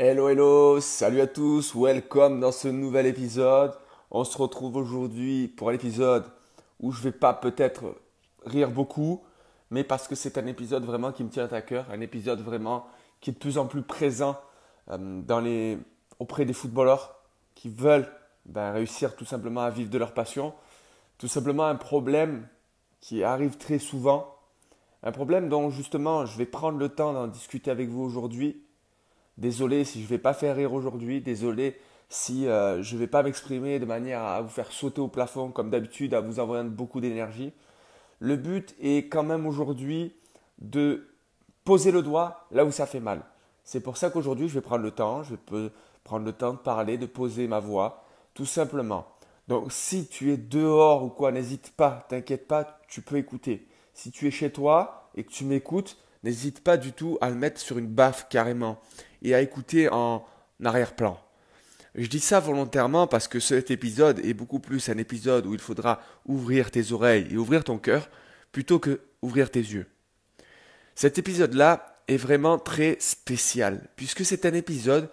Hello, hello, salut à tous, welcome dans ce nouvel épisode. On se retrouve aujourd'hui pour l'épisode où je vais pas peut-être rire beaucoup, mais parce que c'est un épisode vraiment qui me tient à cœur, un épisode vraiment qui est de plus en plus présent euh, auprès des footballeurs qui veulent ben, réussir tout simplement à vivre de leur passion. Tout simplement un problème qui arrive très souvent, un problème dont justement je vais prendre le temps d'en discuter avec vous aujourd'hui Désolé si je ne vais pas faire rire aujourd'hui, désolé si euh, je ne vais pas m'exprimer de manière à vous faire sauter au plafond comme d'habitude, à vous envoyer beaucoup d'énergie. Le but est quand même aujourd'hui de poser le doigt là où ça fait mal. C'est pour ça qu'aujourd'hui, je vais prendre le temps, je peux prendre le temps de parler, de poser ma voix, tout simplement. Donc si tu es dehors ou quoi, n'hésite pas, t'inquiète pas, tu peux écouter. Si tu es chez toi et que tu m'écoutes, n'hésite pas du tout à le mettre sur une baffe carrément et à écouter en arrière-plan. Je dis ça volontairement parce que cet épisode est beaucoup plus un épisode où il faudra ouvrir tes oreilles et ouvrir ton cœur plutôt que ouvrir tes yeux. Cet épisode-là est vraiment très spécial puisque c'est un épisode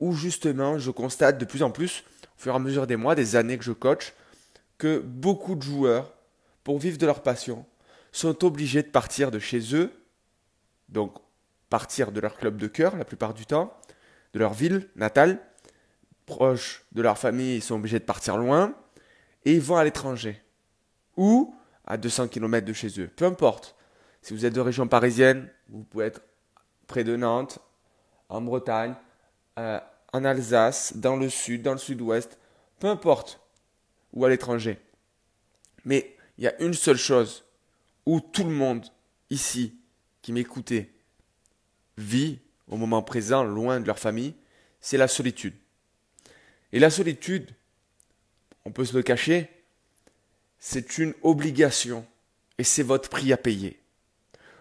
où justement je constate de plus en plus, au fur et à mesure des mois, des années que je coach, que beaucoup de joueurs, pour vivre de leur passion, sont obligés de partir de chez eux, donc partir de leur club de cœur la plupart du temps, de leur ville natale, proche de leur famille, ils sont obligés de partir loin, et ils vont à l'étranger, ou à 200 km de chez eux, peu importe. Si vous êtes de région parisienne, vous pouvez être près de Nantes, en Bretagne, euh, en Alsace, dans le sud, dans le sud-ouest, peu importe, ou à l'étranger. Mais il y a une seule chose où tout le monde ici qui m'écoutait vit au moment présent, loin de leur famille, c'est la solitude. Et la solitude, on peut se le cacher, c'est une obligation et c'est votre prix à payer.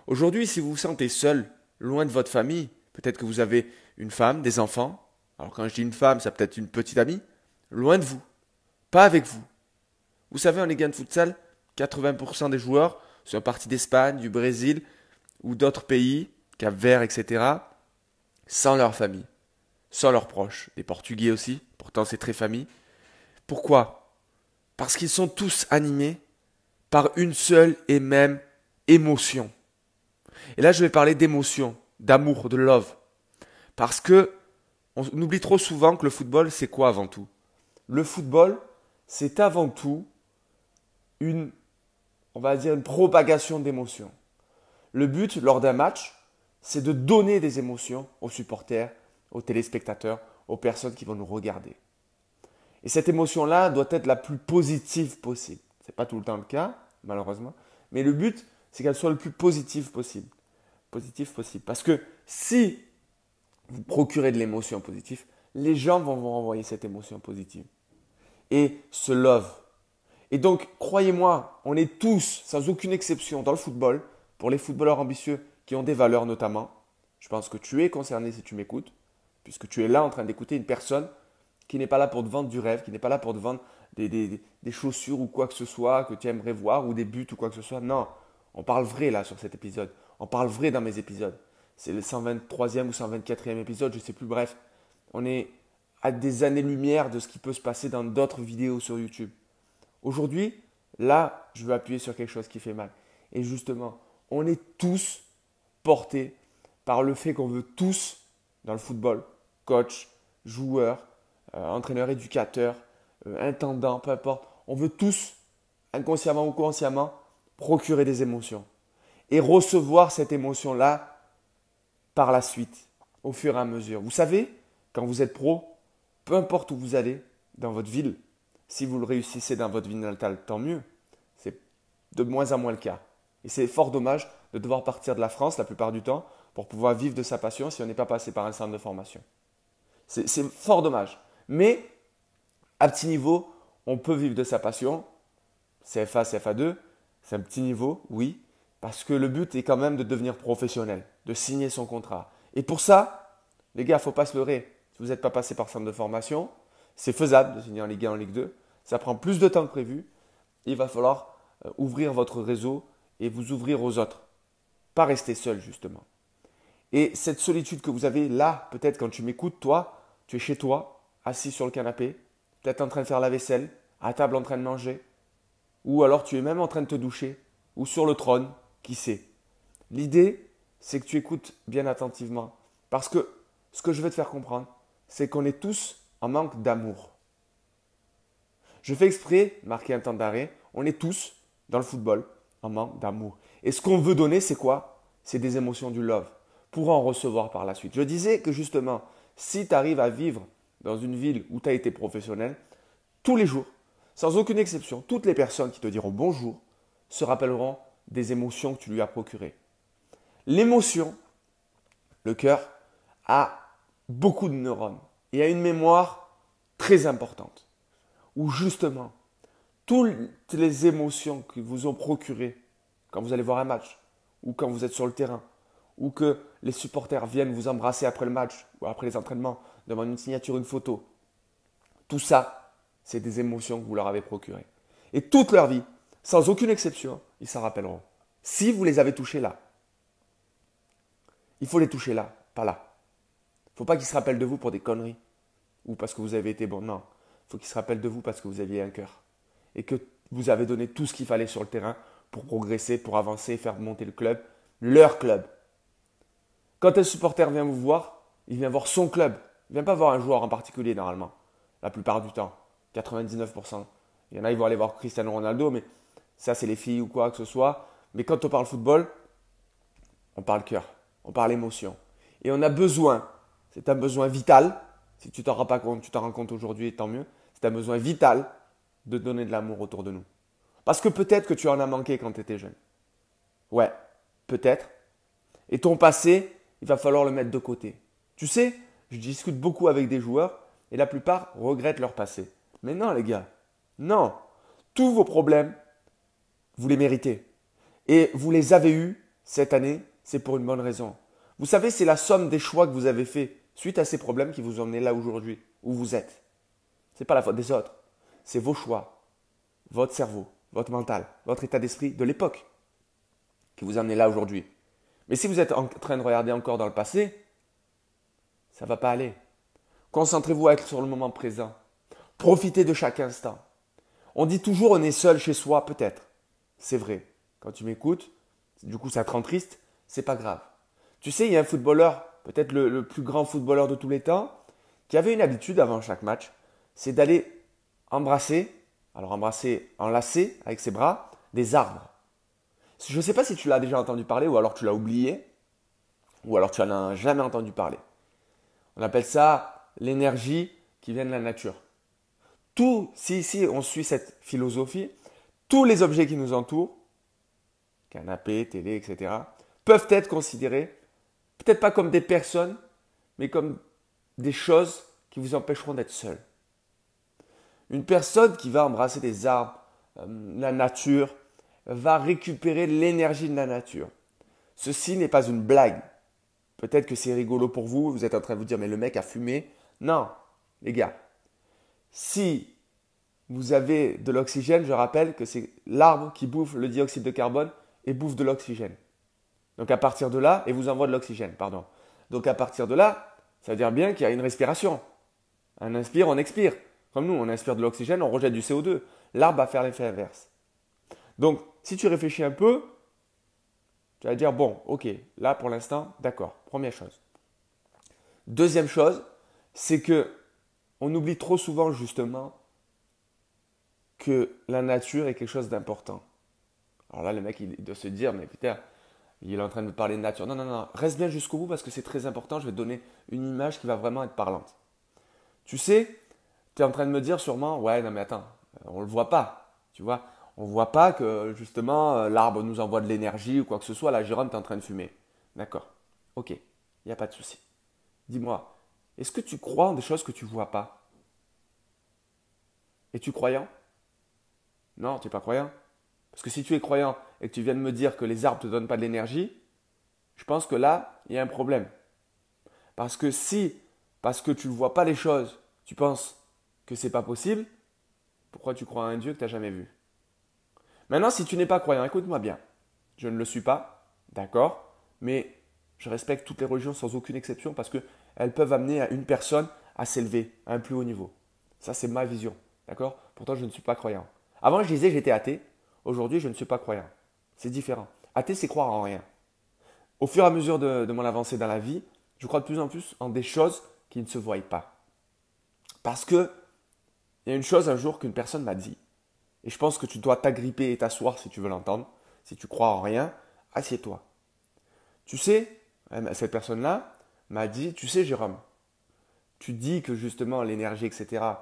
Aujourd'hui, si vous vous sentez seul, loin de votre famille, peut-être que vous avez une femme, des enfants, alors quand je dis une femme, ça peut être une petite amie, loin de vous, pas avec vous. Vous savez, en Ligue de futsal, 80% des joueurs sont partis d'Espagne, du Brésil ou d'autres pays Cap Vert, etc., sans leur famille, sans leurs proches, Les Portugais aussi, pourtant c'est très famille. Pourquoi Parce qu'ils sont tous animés par une seule et même émotion. Et là, je vais parler d'émotion, d'amour, de love. Parce que on oublie trop souvent que le football, c'est quoi avant tout Le football, c'est avant tout une, on va dire, une propagation d'émotions. Le but lors d'un match, c'est de donner des émotions aux supporters, aux téléspectateurs, aux personnes qui vont nous regarder. Et cette émotion-là doit être la plus positive possible. Ce n'est pas tout le temps le cas, malheureusement, mais le but, c'est qu'elle soit le plus positive possible. Positive possible. Parce que si vous procurez de l'émotion positive, les gens vont vous renvoyer cette émotion positive. Et ce love. Et donc, croyez-moi, on est tous, sans aucune exception, dans le football, pour les footballeurs ambitieux qui ont des valeurs notamment. Je pense que tu es concerné si tu m'écoutes, puisque tu es là en train d'écouter une personne qui n'est pas là pour te vendre du rêve, qui n'est pas là pour te vendre des, des, des, chaussures ou quoi que ce soit que tu aimerais voir, ou des buts ou quoi que ce soit. Non, on parle vrai là sur cet épisode. On parle vrai dans mes épisodes. C'est le 123e ou 124e épisode, je sais plus, bref. On est à des années-lumière de ce qui peut se passer dans d'autres vidéos sur YouTube. Aujourd'hui, là, je veux appuyer sur quelque chose qui fait mal. Et justement, on est tous porté par le fait qu'on veut tous, dans le football, coach, joueur, euh, entraîneur, éducateur, euh, intendant, peu importe, on veut tous, inconsciemment ou consciemment, procurer des émotions et recevoir cette émotion-là par la suite, au fur et à mesure. Vous savez, quand vous êtes pro, peu importe où vous allez, dans votre ville, si vous le réussissez dans votre ville natale, tant mieux. C'est de moins en moins le cas. Et c'est fort dommage de devoir partir de la France la plupart du temps pour pouvoir vivre de sa passion si on n'est pas passé par un centre de formation. C'est fort dommage. Mais à petit niveau, on peut vivre de sa passion. CFA, CFA2, c'est un petit niveau, oui, parce que le but est quand même de devenir professionnel, de signer son contrat. Et pour ça, les gars, il ne faut pas se leurrer. Si vous n'êtes pas passé par centre de formation, c'est faisable de signer en Ligue 1, en Ligue 2. Ça prend plus de temps que prévu. Il va falloir euh, ouvrir votre réseau, et vous ouvrir aux autres. Pas rester seul, justement. Et cette solitude que vous avez là, peut-être quand tu m'écoutes, toi, tu es chez toi, assis sur le canapé, peut-être en train de faire la vaisselle, à table en train de manger, ou alors tu es même en train de te doucher, ou sur le trône, qui sait. L'idée, c'est que tu écoutes bien attentivement, parce que ce que je veux te faire comprendre, c'est qu'on est tous en manque d'amour. Je fais exprès marquer un temps d'arrêt, on est tous dans le football, un manque d'amour. Et ce qu'on veut donner, c'est quoi C'est des émotions du love pour en recevoir par la suite. Je disais que justement, si tu arrives à vivre dans une ville où tu as été professionnel, tous les jours, sans aucune exception, toutes les personnes qui te diront bonjour se rappelleront des émotions que tu lui as procurées. L'émotion, le cœur, a beaucoup de neurones et a une mémoire très importante, où justement, toutes les émotions que vous ont procurées quand vous allez voir un match, ou quand vous êtes sur le terrain, ou que les supporters viennent vous embrasser après le match, ou après les entraînements, demandent une signature, une photo. Tout ça, c'est des émotions que vous leur avez procurées. Et toute leur vie, sans aucune exception, ils s'en rappelleront. Si vous les avez touchés là, il faut les toucher là, pas là. Il ne faut pas qu'ils se rappellent de vous pour des conneries, ou parce que vous avez été bon. Non, il faut qu'ils se rappellent de vous parce que vous aviez un cœur et que vous avez donné tout ce qu'il fallait sur le terrain pour progresser, pour avancer, faire monter le club, leur club. Quand un supporter vient vous voir, il vient voir son club. Il ne vient pas voir un joueur en particulier normalement, la plupart du temps, 99%. Il y en a, ils vont aller voir Cristiano Ronaldo, mais ça, c'est les filles ou quoi que ce soit. Mais quand on parle football, on parle cœur, on parle émotion. Et on a besoin, c'est un besoin vital, si tu t'en rends pas compte, tu t'en rends compte aujourd'hui, tant mieux, c'est un besoin vital de donner de l'amour autour de nous. Parce que peut-être que tu en as manqué quand tu étais jeune. Ouais, peut-être. Et ton passé, il va falloir le mettre de côté. Tu sais, je discute beaucoup avec des joueurs et la plupart regrettent leur passé. Mais non, les gars, non. Tous vos problèmes, vous les méritez. Et vous les avez eus cette année, c'est pour une bonne raison. Vous savez, c'est la somme des choix que vous avez faits suite à ces problèmes qui vous mené là aujourd'hui, où vous êtes. C'est pas la faute des autres c'est vos choix, votre cerveau, votre mental, votre état d'esprit de l'époque qui vous emmène là aujourd'hui. Mais si vous êtes en train de regarder encore dans le passé, ça va pas aller. Concentrez-vous à être sur le moment présent. Profitez de chaque instant. On dit toujours on est seul chez soi, peut-être. C'est vrai. Quand tu m'écoutes, du coup ça te rend triste, c'est pas grave. Tu sais, il y a un footballeur, peut-être le plus grand footballeur de tous les temps, qui avait une habitude avant chaque match, c'est d'aller embrasser, alors embrasser, enlacer avec ses bras, des arbres. Je ne sais pas si tu l'as déjà entendu parler ou alors tu l'as oublié, ou alors tu n'en as jamais entendu parler. On appelle ça l'énergie qui vient de la nature. Tout, si ici on suit cette philosophie, tous les objets qui nous entourent, canapé, télé, etc., peuvent être considérés, peut-être pas comme des personnes, mais comme des choses qui vous empêcheront d'être seuls. Une personne qui va embrasser des arbres, euh, la nature, va récupérer l'énergie de la nature. Ceci n'est pas une blague. Peut-être que c'est rigolo pour vous, vous êtes en train de vous dire mais le mec a fumé. Non, les gars. Si vous avez de l'oxygène, je rappelle que c'est l'arbre qui bouffe le dioxyde de carbone et bouffe de l'oxygène. Donc à partir de là, et vous envoie de l'oxygène, pardon. Donc à partir de là, ça veut dire bien qu'il y a une respiration. On inspire, on expire. Comme nous, on inspire de l'oxygène, on rejette du CO2. L'arbre va faire l'effet inverse. Donc, si tu réfléchis un peu, tu vas dire, bon, ok, là pour l'instant, d'accord, première chose. Deuxième chose, c'est que on oublie trop souvent justement que la nature est quelque chose d'important. Alors là, le mec, il doit se dire, mais putain, il est en train de parler de nature. Non, non, non, reste bien jusqu'au bout parce que c'est très important. Je vais te donner une image qui va vraiment être parlante. Tu sais, tu es en train de me dire sûrement, ouais, non mais attends, euh, on le voit pas, tu vois. On voit pas que justement euh, l'arbre nous envoie de l'énergie ou quoi que ce soit, la Jérôme, tu en train de fumer. D'accord, ok, il n'y a pas de souci. Dis-moi, est-ce que tu crois en des choses que tu vois pas Es-tu croyant Non, tu n'es pas croyant. Parce que si tu es croyant et que tu viens de me dire que les arbres ne te donnent pas de l'énergie, je pense que là, il y a un problème. Parce que si, parce que tu ne vois pas les choses, tu penses c'est pas possible, pourquoi tu crois à un Dieu que tu n'as jamais vu Maintenant, si tu n'es pas croyant, écoute-moi bien. Je ne le suis pas, d'accord, mais je respecte toutes les religions sans aucune exception parce qu'elles peuvent amener à une personne à s'élever à un plus haut niveau. Ça, c'est ma vision, d'accord Pourtant, je ne suis pas croyant. Avant, je disais j'étais athée. Aujourd'hui, je ne suis pas croyant. C'est différent. Athée, c'est croire en rien. Au fur et à mesure de, de mon avancée dans la vie, je crois de plus en plus en des choses qui ne se voient pas. Parce que il y a une chose un jour qu'une personne m'a dit, et je pense que tu dois t'agripper et t'asseoir si tu veux l'entendre. Si tu crois en rien, assieds-toi. Tu sais, hein, cette personne-là m'a dit, tu sais Jérôme, tu dis que justement l'énergie, etc., ça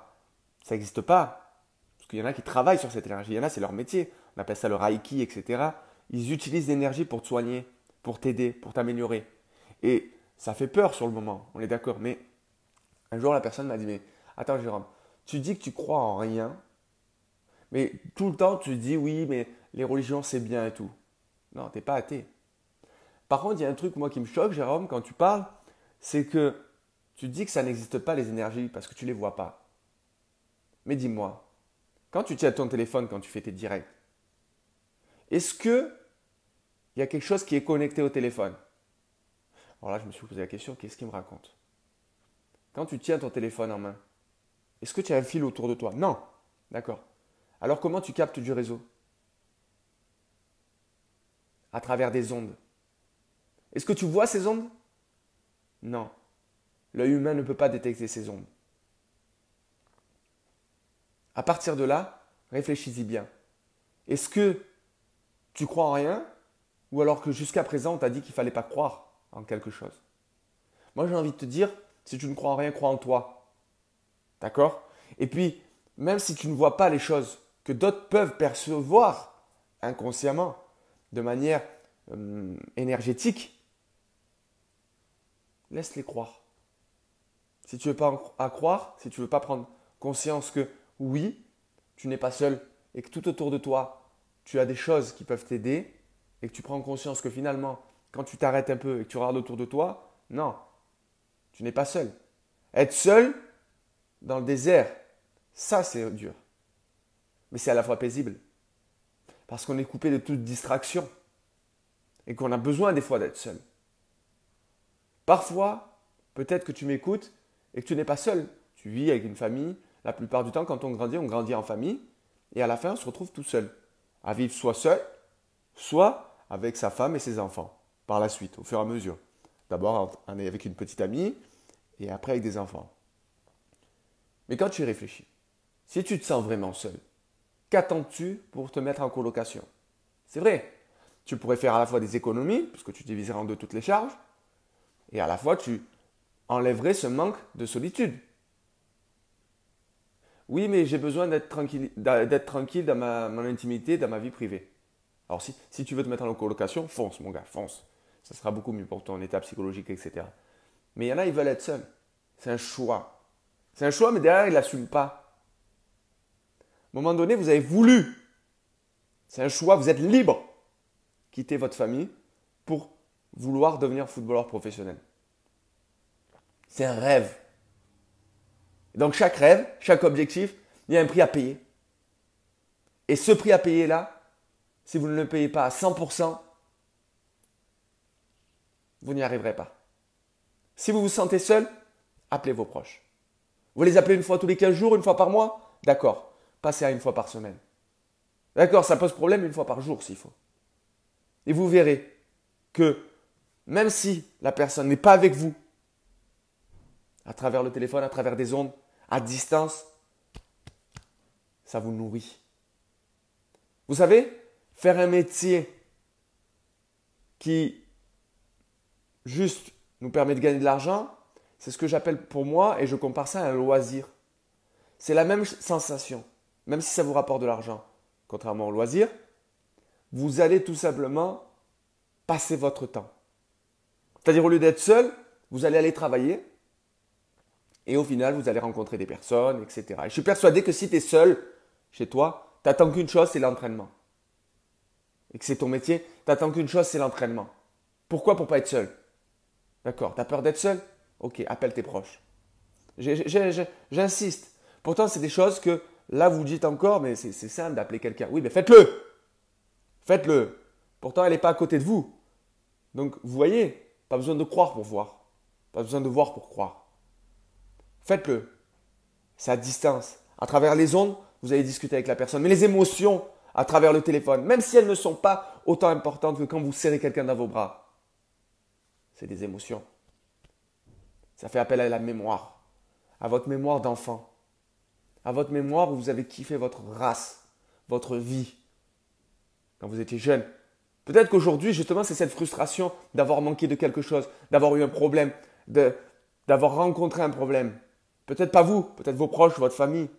n'existe pas. Parce qu'il y en a qui travaillent sur cette énergie, il y en a, c'est leur métier. On appelle ça le Reiki, etc. Ils utilisent l'énergie pour te soigner, pour t'aider, pour t'améliorer. Et ça fait peur sur le moment, on est d'accord. Mais un jour, la personne m'a dit, mais attends Jérôme, tu dis que tu crois en rien, mais tout le temps tu dis oui, mais les religions c'est bien et tout. Non, t'es pas athée. Par contre, il y a un truc moi qui me choque, Jérôme, quand tu parles, c'est que tu dis que ça n'existe pas les énergies parce que tu les vois pas. Mais dis-moi, quand tu tiens ton téléphone, quand tu fais tes directs, est-ce que il y a quelque chose qui est connecté au téléphone Alors là, je me suis posé la question, qu'est-ce qu'il me raconte Quand tu tiens ton téléphone en main, est-ce que tu as un fil autour de toi Non. D'accord. Alors comment tu captes du réseau À travers des ondes. Est-ce que tu vois ces ondes Non. L'œil humain ne peut pas détecter ces ondes. À partir de là, réfléchis-y bien. Est-ce que tu crois en rien ou alors que jusqu'à présent on t'a dit qu'il fallait pas croire en quelque chose Moi j'ai envie de te dire, si tu ne crois en rien, crois en toi. D'accord Et puis, même si tu ne vois pas les choses que d'autres peuvent percevoir inconsciemment, de manière euh, énergétique, laisse-les croire. Si tu ne veux pas à croire, si tu ne veux pas prendre conscience que oui, tu n'es pas seul et que tout autour de toi, tu as des choses qui peuvent t'aider et que tu prends conscience que finalement, quand tu t'arrêtes un peu et que tu regardes autour de toi, non, tu n'es pas seul. Être seul, dans le désert, ça c'est dur. Mais c'est à la fois paisible. Parce qu'on est coupé de toute distraction. Et qu'on a besoin des fois d'être seul. Parfois, peut-être que tu m'écoutes et que tu n'es pas seul. Tu vis avec une famille. La plupart du temps, quand on grandit, on grandit en famille. Et à la fin, on se retrouve tout seul. À vivre soit seul, soit avec sa femme et ses enfants. Par la suite, au fur et à mesure. D'abord avec une petite amie et après avec des enfants. Mais quand tu y réfléchis, si tu te sens vraiment seul, qu'attends-tu pour te mettre en colocation C'est vrai, tu pourrais faire à la fois des économies, puisque tu diviserais en deux toutes les charges, et à la fois tu enlèverais ce manque de solitude. Oui, mais j'ai besoin d'être tranquille, tranquille dans mon intimité, dans ma vie privée. Alors si, si tu veux te mettre en colocation, fonce mon gars, fonce. Ça sera beaucoup mieux pour ton état psychologique, etc. Mais il y en a, ils veulent être seuls. C'est un choix. C'est un choix, mais derrière, il l'assume pas. À un moment donné, vous avez voulu. C'est un choix, vous êtes libre. Quitter votre famille pour vouloir devenir footballeur professionnel. C'est un rêve. Donc chaque rêve, chaque objectif, il y a un prix à payer. Et ce prix à payer là, si vous ne le payez pas à 100%, vous n'y arriverez pas. Si vous vous sentez seul, appelez vos proches. Vous les appelez une fois tous les 15 jours, une fois par mois D'accord. Passez à une fois par semaine. D'accord, ça pose problème une fois par jour s'il faut. Et vous verrez que même si la personne n'est pas avec vous, à travers le téléphone, à travers des ondes, à distance, ça vous nourrit. Vous savez, faire un métier qui juste nous permet de gagner de l'argent, c'est ce que j'appelle pour moi, et je compare ça à un loisir. C'est la même sensation, même si ça vous rapporte de l'argent. Contrairement au loisir, vous allez tout simplement passer votre temps. C'est-à-dire au lieu d'être seul, vous allez aller travailler, et au final, vous allez rencontrer des personnes, etc. je suis persuadé que si tu es seul chez toi, t'attends qu'une chose, c'est l'entraînement. Et que c'est ton métier, t'attends qu'une chose, c'est l'entraînement. Pourquoi pour pas être seul D'accord, tu as peur d'être seul Ok, appelle tes proches. J'insiste. Pourtant, c'est des choses que là, vous dites encore, mais c'est simple d'appeler quelqu'un. Oui, mais faites-le. Faites-le. Pourtant, elle n'est pas à côté de vous. Donc, vous voyez, pas besoin de croire pour voir. Pas besoin de voir pour croire. Faites-le. C'est à distance. À travers les ondes, vous allez discuter avec la personne. Mais les émotions, à travers le téléphone, même si elles ne sont pas autant importantes que quand vous serrez quelqu'un dans vos bras, c'est des émotions. Ça fait appel à la mémoire, à votre mémoire d'enfant, à votre mémoire où vous avez kiffé votre race, votre vie, quand vous étiez jeune. Peut-être qu'aujourd'hui, justement, c'est cette frustration d'avoir manqué de quelque chose, d'avoir eu un problème, d'avoir rencontré un problème. Peut-être pas vous, peut-être vos proches, votre famille,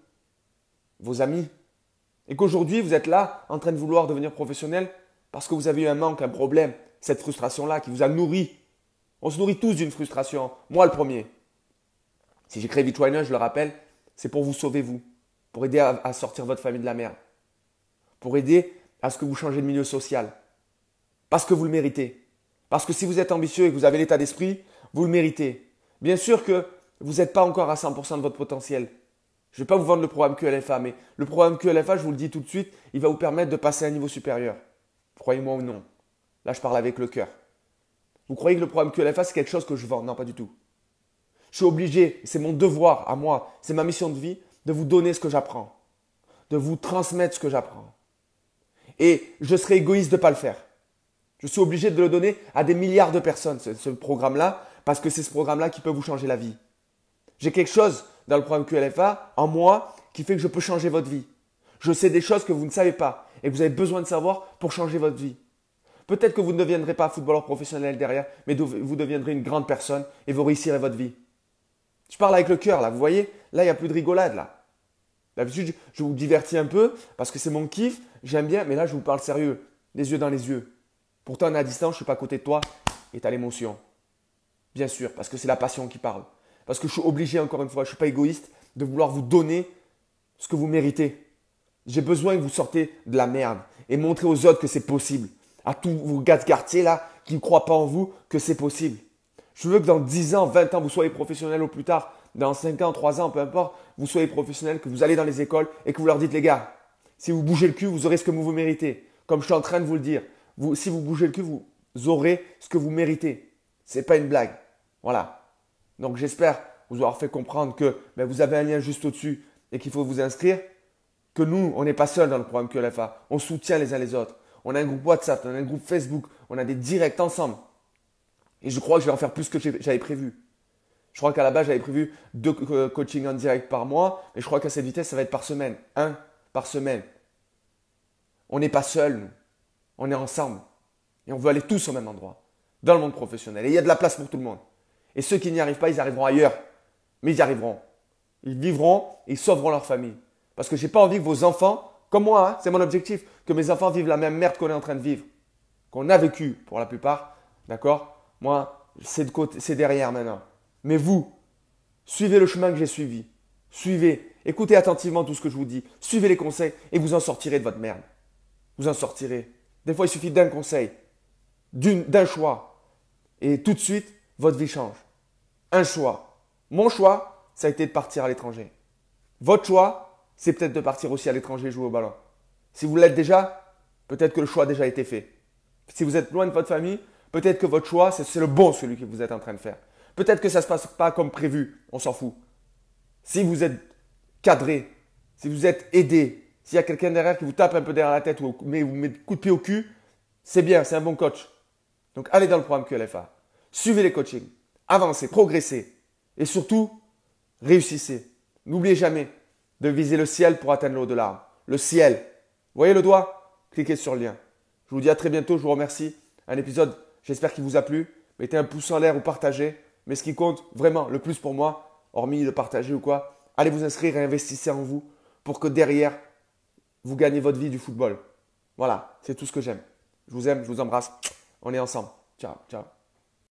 vos amis. Et qu'aujourd'hui, vous êtes là en train de vouloir devenir professionnel parce que vous avez eu un manque, un problème, cette frustration-là qui vous a nourri on se nourrit tous d'une frustration, moi le premier. Si j'ai créé je le rappelle, c'est pour vous sauver vous, pour aider à, à sortir votre famille de la merde, pour aider à ce que vous changez de milieu social, parce que vous le méritez. Parce que si vous êtes ambitieux et que vous avez l'état d'esprit, vous le méritez. Bien sûr que vous n'êtes pas encore à 100% de votre potentiel. Je ne vais pas vous vendre le programme QLFA, mais le programme QLFA, je vous le dis tout de suite, il va vous permettre de passer à un niveau supérieur. Croyez-moi ou non. Là, je parle avec le cœur. Vous croyez que le programme QLFA, c'est quelque chose que je vends Non, pas du tout. Je suis obligé, c'est mon devoir à moi, c'est ma mission de vie, de vous donner ce que j'apprends, de vous transmettre ce que j'apprends. Et je serais égoïste de ne pas le faire. Je suis obligé de le donner à des milliards de personnes, ce, ce programme-là, parce que c'est ce programme-là qui peut vous changer la vie. J'ai quelque chose dans le programme QLFA, en moi, qui fait que je peux changer votre vie. Je sais des choses que vous ne savez pas et que vous avez besoin de savoir pour changer votre vie. Peut-être que vous ne deviendrez pas footballeur professionnel derrière, mais vous deviendrez une grande personne et vous réussirez votre vie. Je parle avec le cœur, là, vous voyez Là, il n'y a plus de rigolade, là. D'habitude, je vous divertis un peu parce que c'est mon kiff, j'aime bien, mais là, je vous parle sérieux, les yeux dans les yeux. Pourtant, à distance, je ne suis pas à côté de toi et tu as l'émotion. Bien sûr, parce que c'est la passion qui parle. Parce que je suis obligé, encore une fois, je ne suis pas égoïste, de vouloir vous donner ce que vous méritez. J'ai besoin que vous sortez de la merde et montrer aux autres que c'est possible à tous vos gars de quartier là qui ne croient pas en vous que c'est possible. Je veux que dans 10 ans, 20 ans, vous soyez professionnel au plus tard, dans 5 ans, 3 ans, peu importe, vous soyez professionnel, que vous allez dans les écoles et que vous leur dites les gars, si vous bougez le cul, vous aurez ce que vous méritez. Comme je suis en train de vous le dire, si vous bougez le cul, vous aurez ce que vous méritez. C'est pas une blague. Voilà. Donc j'espère vous avoir fait comprendre que ben, vous avez un lien juste au-dessus et qu'il faut vous inscrire. Que nous, on n'est pas seuls dans le programme QLFA. On soutient les uns les autres on a un groupe WhatsApp, on a un groupe Facebook, on a des directs ensemble. Et je crois que je vais en faire plus que j'avais prévu. Je crois qu'à la base, j'avais prévu deux euh, coachings en direct par mois, mais je crois qu'à cette vitesse, ça va être par semaine. Un par semaine. On n'est pas seul, nous. On est ensemble. Et on veut aller tous au même endroit, dans le monde professionnel. Et il y a de la place pour tout le monde. Et ceux qui n'y arrivent pas, ils arriveront ailleurs. Mais ils y arriveront. Ils vivront et ils sauveront leur famille. Parce que je n'ai pas envie que vos enfants comme moi, hein, c'est mon objectif, que mes enfants vivent la même merde qu'on est en train de vivre, qu'on a vécu pour la plupart, d'accord Moi, c'est de côté, c'est derrière maintenant. Mais vous, suivez le chemin que j'ai suivi. Suivez, écoutez attentivement tout ce que je vous dis, suivez les conseils et vous en sortirez de votre merde. Vous en sortirez. Des fois, il suffit d'un conseil, d'un choix, et tout de suite, votre vie change. Un choix. Mon choix, ça a été de partir à l'étranger. Votre choix, c'est peut-être de partir aussi à l'étranger jouer au ballon. Si vous l'êtes déjà, peut-être que le choix a déjà été fait. Si vous êtes loin de votre famille, peut-être que votre choix, c'est le bon celui que vous êtes en train de faire. Peut-être que ça ne se passe pas comme prévu, on s'en fout. Si vous êtes cadré, si vous êtes aidé, s'il y a quelqu'un derrière qui vous tape un peu derrière la tête ou vous met, vous met coup de pied au cul, c'est bien, c'est un bon coach. Donc allez dans le programme QLFA. Suivez les coachings. Avancez, progressez. Et surtout, réussissez. N'oubliez jamais, de viser le ciel pour atteindre l'au-delà. Le ciel. voyez le doigt Cliquez sur le lien. Je vous dis à très bientôt, je vous remercie. Un épisode, j'espère qu'il vous a plu. Mettez un pouce en l'air ou partagez. Mais ce qui compte vraiment le plus pour moi, hormis de partager ou quoi, allez vous inscrire et investissez en vous pour que derrière, vous gagnez votre vie du football. Voilà, c'est tout ce que j'aime. Je vous aime, je vous embrasse. On est ensemble. Ciao, ciao.